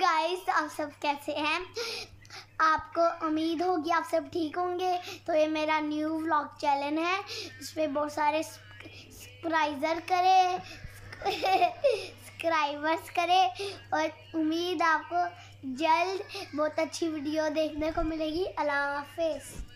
guys आप सब कैसे हैं आपको उम्मीद होगी आप सब ठीक होंगे तो ये मेरा न्यू व्लॉग चैनल है इसमें बहुत सारे सब्सक्राइजर करें सब्सक्राइबर्स करें और उम्मीद आपको जल्द बहुत अच्छी वीडियो देखने को मिलेगी अल्लाह हाफिज़